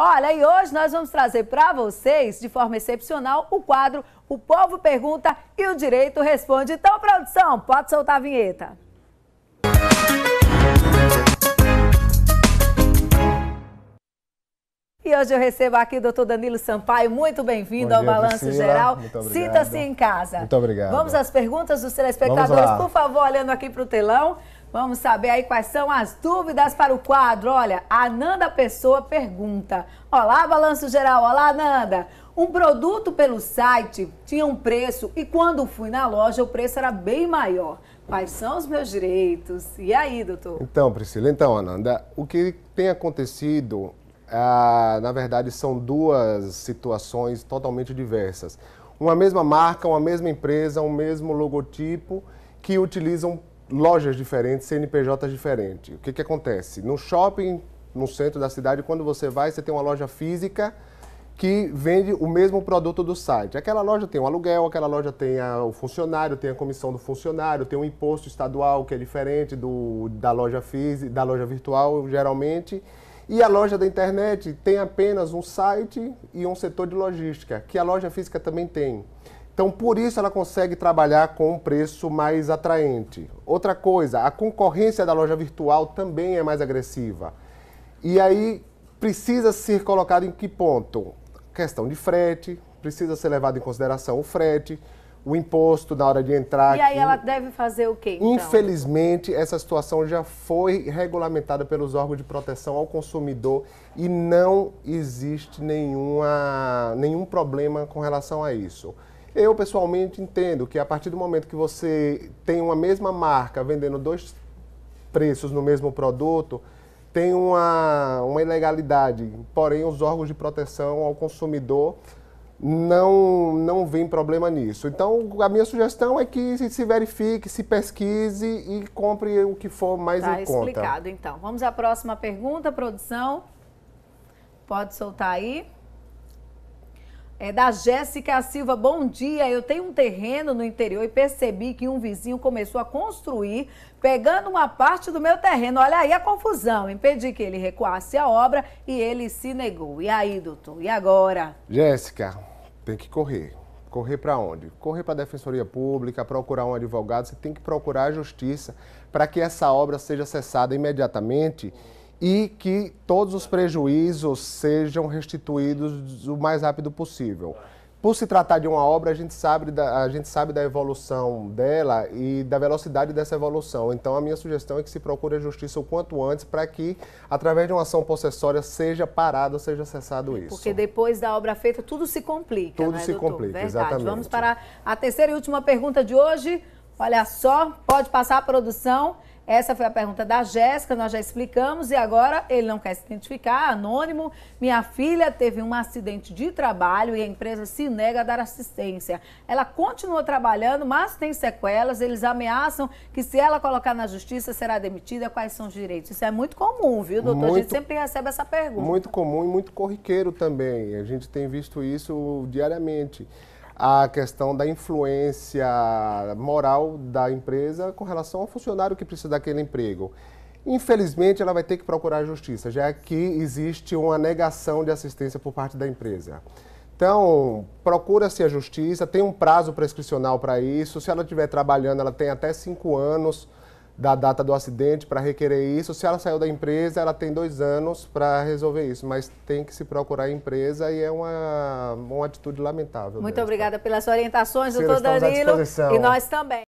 Olha, e hoje nós vamos trazer para vocês, de forma excepcional, o quadro O Povo Pergunta e o Direito Responde. Então, produção, pode soltar a vinheta. E hoje eu recebo aqui o doutor Danilo Sampaio. Muito bem-vindo ao Balanço Priscila. Geral. Sinta-se em casa. Muito obrigado. Vamos às perguntas dos telespectadores. Por favor, olhando aqui para o telão. Vamos saber aí quais são as dúvidas para o quadro. Olha, a Nanda Pessoa pergunta. Olá, Balanço Geral. Olá, Nanda. Um produto pelo site tinha um preço e quando fui na loja o preço era bem maior. Quais são os meus direitos? E aí, doutor? Então, Priscila, então, Ananda, o que tem acontecido, ah, na verdade, são duas situações totalmente diversas. Uma mesma marca, uma mesma empresa, um mesmo logotipo que utilizam lojas diferentes, CNPJs diferentes. O que, que acontece? No shopping, no centro da cidade, quando você vai, você tem uma loja física que vende o mesmo produto do site. Aquela loja tem o um aluguel, aquela loja tem a, o funcionário, tem a comissão do funcionário, tem um imposto estadual que é diferente do, da loja física, da loja virtual, geralmente. E a loja da internet tem apenas um site e um setor de logística, que a loja física também tem. Então, por isso ela consegue trabalhar com um preço mais atraente. Outra coisa, a concorrência da loja virtual também é mais agressiva. E aí precisa ser colocado em que ponto? Questão de frete, precisa ser levado em consideração o frete, o imposto na hora de entrar. E aqui. aí ela deve fazer o quê? Então? Infelizmente, essa situação já foi regulamentada pelos órgãos de proteção ao consumidor e não existe nenhuma, nenhum problema com relação a isso. Eu pessoalmente entendo que a partir do momento que você tem uma mesma marca vendendo dois preços no mesmo produto, tem uma, uma ilegalidade. Porém, os órgãos de proteção ao consumidor não, não veem problema nisso. Então, a minha sugestão é que se verifique, se pesquise e compre o que for mais tá em explicado, conta. explicado, então. Vamos à próxima pergunta, produção. Pode soltar aí. É da Jéssica Silva, bom dia. Eu tenho um terreno no interior e percebi que um vizinho começou a construir pegando uma parte do meu terreno. Olha aí a confusão. Impedi que ele recuasse a obra e ele se negou. E aí, doutor? E agora? Jéssica, tem que correr. Correr para onde? Correr para a Defensoria Pública, procurar um advogado. Você tem que procurar a justiça para que essa obra seja cessada imediatamente e que todos os prejuízos sejam restituídos o mais rápido possível. Por se tratar de uma obra, a gente sabe da, a gente sabe da evolução dela e da velocidade dessa evolução. Então, a minha sugestão é que se procure a justiça o quanto antes para que, através de uma ação possessória, seja parado, seja cessado isso. Porque depois da obra feita, tudo se complica. Tudo né, se doutor? complica, Verdade. exatamente. Vamos para a terceira e última pergunta de hoje. Olha só, pode passar a produção. Essa foi a pergunta da Jéssica, nós já explicamos e agora ele não quer se identificar, anônimo. Minha filha teve um acidente de trabalho e a empresa se nega a dar assistência. Ela continua trabalhando, mas tem sequelas. Eles ameaçam que se ela colocar na justiça será demitida. Quais são os direitos? Isso é muito comum, viu, doutor? Muito, a gente sempre recebe essa pergunta. Muito comum e muito corriqueiro também. A gente tem visto isso diariamente a questão da influência moral da empresa com relação ao funcionário que precisa daquele emprego. Infelizmente, ela vai ter que procurar a justiça, já que existe uma negação de assistência por parte da empresa. Então, procura-se a justiça, tem um prazo prescricional para isso. Se ela estiver trabalhando, ela tem até cinco anos da data do acidente para requerer isso. Se ela saiu da empresa, ela tem dois anos para resolver isso, mas tem que se procurar a empresa e é uma, uma atitude lamentável. Muito tá? obrigada pelas orientações, doutor Danilo. E nós também.